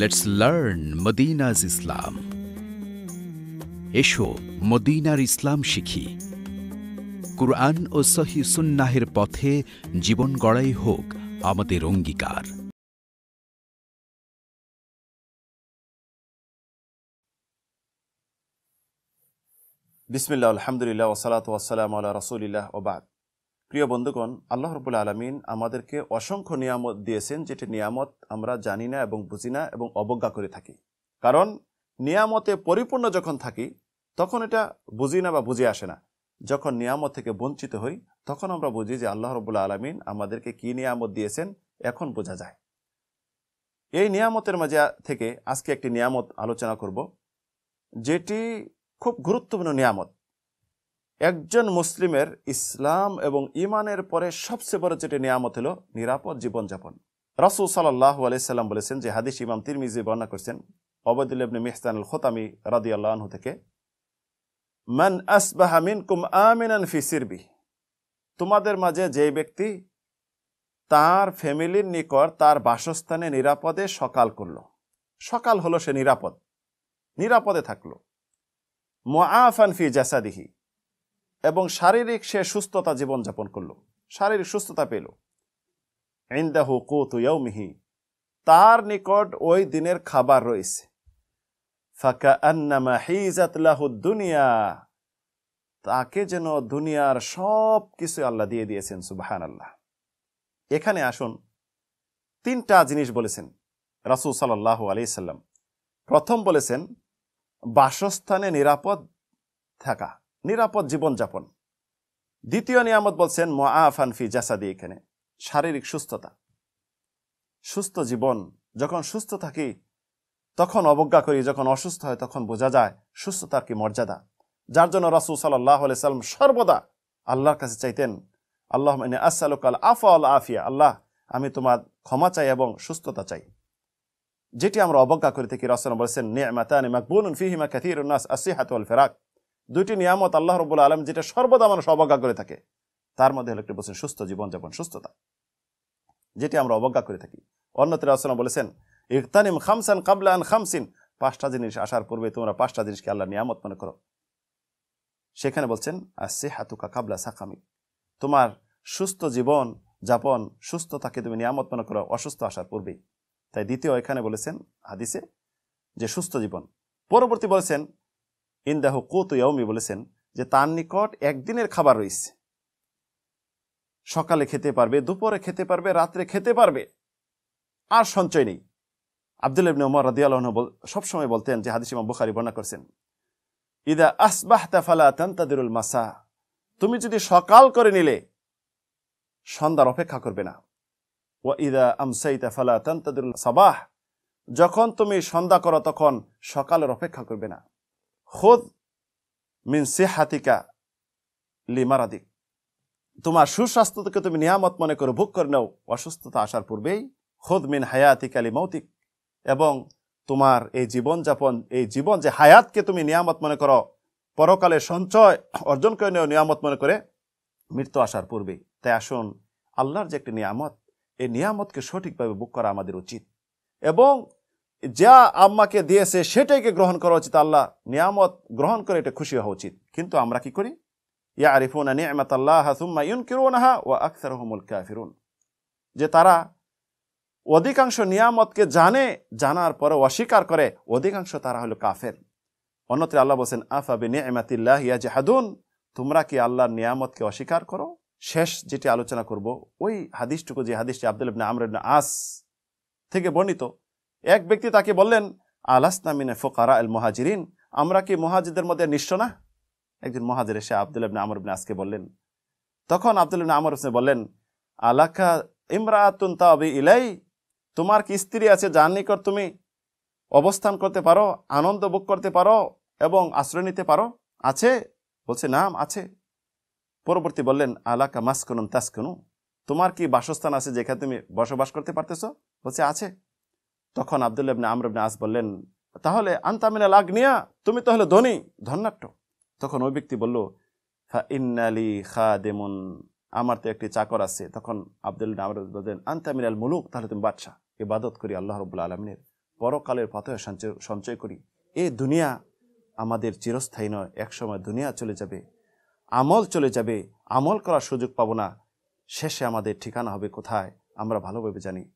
let's learn মদিনাজ ইসলাম এসো মদিনার ইসলাম শিখি কুরআন ও সহি সুন্নাহের পথে জীবন গড়াই হোক আমাদের অঙ্গীকার বিসমিল্লা আলহামদুলিল্লাহ ওসালাত ওয়াসালাম আল্লাহ রসুলিল্লাহ ওবাদ প্রিয় বন্ধুগণ আল্লাহ রবুল আলমিন আমাদেরকে অসংখ্য নিয়ামত দিয়েছেন যেটি নিয়ামত আমরা জানি না এবং বুঝি না এবং অবজ্ঞা করে থাকি কারণ নিয়ামতে পরিপূর্ণ যখন থাকি তখন এটা বুঝি না বা বুঝে আসে না যখন নিয়ামত থেকে বঞ্চিত হই তখন আমরা বুঝি যে আল্লাহ রবুল্লা আলমিন আমাদেরকে কী নিয়ামত দিয়েছেন এখন বোঝা যায় এই নিয়ামতের মাঝে থেকে আজকে একটি নিয়ামত আলোচনা করব যেটি খুব গুরুত্বপূর্ণ নিয়ামত একজন মুসলিমের ইসলাম এবং ইমানের পরে সবচেয়ে বড় যেটি নিয়ামত হলো নিরাপদ জীবনযাপন রাসুল সাল্লাহ আলাইসাল্লাম বলেছেন যে হাদিস ইমাম তিরমিজি বর্ণনা করছেন অবদুল ইবনে মিহসান খোতামি রাদি আল্লাহনু থেকে মান আসবাহামিন কুম আমিনান ফিসিরবি তোমাদের মাঝে যে ব্যক্তি তার ফ্যামিলির নিকট তার বাসস্থানে নিরাপদে সকাল করল সকাল হলো সে নিরাপদ নিরাপদে থাকল মোয়াফান ফি জাসাদিহি এবং শারীরিক সে সুস্থতা জীবন যাপন করল শারীরিক সুস্থতা পেল ইন্দাহু মিহি তার নিকট ওই দিনের খাবার রয়েছে আন্নামা দুনিয়া তাকে যেন দুনিয়ার সব কিছু আল্লাহ দিয়ে দিয়েছেন সুবাহান আল্লাহ এখানে আসুন তিনটা জিনিস বলেছেন রাসুল সাল্লাহ আলিয়াল্লাম প্রথম বলেছেন বাসস্থানে নিরাপদ থাকা নিরাপদ জীবনযাপন দ্বিতীয় নিয়ামত বলছেন মোয়াফান ফি জাসাদি এখানে শারীরিক সুস্থতা সুস্থ জীবন যখন সুস্থ থাকি তখন অবজ্ঞা করি যখন অসুস্থ হয় তখন বোঝা যায় সুস্থতার কি মর্যাদা যার জন্য রাসুল সাল্লাহ সাল্লাম সর্বদা আল্লাহর কাছে চাইতেন আল্লাহ মানে আসালুকাল আফা আল আফিয়া আল্লাহ আমি তোমার ক্ষমা চাই এবং সুস্থতা চাই যেটি আমরা অবজ্ঞা করি থাকি রসন বলেছেন নিয়মাতান মাকবুন ফিহিমা কাথির উন্নাস আসিহাত ফেরাক দুইটি নিয়ামত আল্লাহ রবুল আলম যেটা সর্বদা মানুষ অবজ্ঞা করে থাকে তার মধ্যে হলো একটি বলছেন সুস্থ জীবনযাপন সুস্থতা যেটি আমরা অবজ্ঞা করে থাকি অন্যত্র আসনা বলেছেন ইকতানিম খামসান কাবলান খামসিন পাঁচটা জিনিস আসার পূর্বে তোমরা পাঁচটা জিনিসকে আল্লাহ নিয়ামত মনে করো সেখানে বলছেন আসে হাতুকা কাবলা সাকামি তোমার সুস্থ জীবন যাপন সুস্থ থাকে তুমি নিয়ামত মনে করো অসুস্থ আসার পূর্বেই তাই দ্বিতীয় এখানে বলেছেন হাদিসে যে সুস্থ জীবন পরবর্তী বলেছেন ইন দ্য হুকুত বলেছেন যে তার নিকট একদিনের খাবার রয়েছে সকালে খেতে পারবে দুপুরে খেতে পারবে রাত্রে খেতে পারবে আর সঞ্চয় নেই আবদুল ইবনে ওমর রাদিয়াল বল সবসময় বলতেন যে হাদিস ইমাম বুখারি বর্ণনা করছেন ইদা আসবাহ তাফালা তান্তাদিরুল মাসা তুমি যদি সকাল করে নিলে সন্ধ্যার অপেক্ষা করবে না ও ইদা আমসাই তাফালা তান্তাদিরুল সাবাহ যখন তুমি সন্ধ্যা করো তখন সকালের অপেক্ষা করবে না খোদ মিন সিহাতিকা লিমারাদিক তোমার সুস্বাস্থ্যকে তুমি নিয়ামত মনে করে ভোগ করে নাও অসুস্থতা আসার পূর্বেই খোদ মিন হায়াতিকা মৌতিক এবং তোমার এই জীবনযাপন এই জীবন যে হায়াতকে তুমি নিয়ামত মনে করো পরকালে সঞ্চয় অর্জন করে নেও নিয়ামত মনে করে মৃত্যু আসার পূর্বেই তাই আসুন আল্লাহর যে একটি নিয়ামত এই নিয়ামতকে সঠিকভাবে বুক করা আমাদের উচিত এবং যা আম্মাকে দিয়েছে সেটাইকে গ্রহণ করা উচিত আল্লাহ নিয়ামত গ্রহণ করে এটা খুশি হওয়া উচিত কিন্তু আমরা কি করি ইয়া আরিফুন নিয়ামত আল্লাহ হাসুম্মা ইউন কিরুনাহা ও আকসার হুমুল কাহিরুন যে তারা অধিকাংশ নিয়ামতকে জানে জানার পরে অস্বীকার করে অধিকাংশ তারা হলো কাফের অন্যত্র আল্লাহ বলছেন আফাবি নিয়ামতিল্লাহ ইয়া জাহাদুন তোমরা কি আল্লাহর নিয়ামতকে অস্বীকার করো শেষ যেটি আলোচনা করব ওই হাদিসটুকু যে হাদিসটি আব্দুল আমর আস থেকে বর্ণিত এক ব্যক্তি তাকে বললেন আলাসনামিনে ফোকারা আল মহাজিরিন আমরা কি মহাজিদের মধ্যে নিঃস্ব না একজন মহাজির এসে আবদুল ইবনে আমর ইবনে আজকে বললেন তখন আবদুল ইবনে আমর হোসেন বললেন আলাকা ইমরাতুন তাবি ইলাই তোমার কি স্ত্রী আছে যার নিকট তুমি অবস্থান করতে পারো আনন্দ ভোগ করতে পারো এবং আশ্রয় নিতে পারো আছে বলছে নাম আছে পরবর্তী বললেন আলাকা তাস কোন তোমার কি বাসস্থান আছে যেখানে তুমি বসবাস করতে পারতেছ বলছে আছে তখন আবদুল্লাহ ইবনে আমর ইবনে আস বললেন তাহলে আন্তামিনা লাগনিয়া তুমি তাহলে ধনী ধন্যাট্য তখন ওই ব্যক্তি বলল ফা ইন্নালি খা দেমন আমার তো একটি চাকর আছে তখন আব্দুল আমর বললেন আন্তামিনাল মুলুক তাহলে তুমি বাদশাহ ইবাদত করি আল্লাহ রবুল্লা আলমিনের পরকালের পথে সঞ্চয় সঞ্চয় করি এ দুনিয়া আমাদের চিরস্থায়ী নয় একসময় দুনিয়া চলে যাবে আমল চলে যাবে আমল করার সুযোগ পাবো না শেষে আমাদের ঠিকানা হবে কোথায় আমরা ভালোভাবে জানি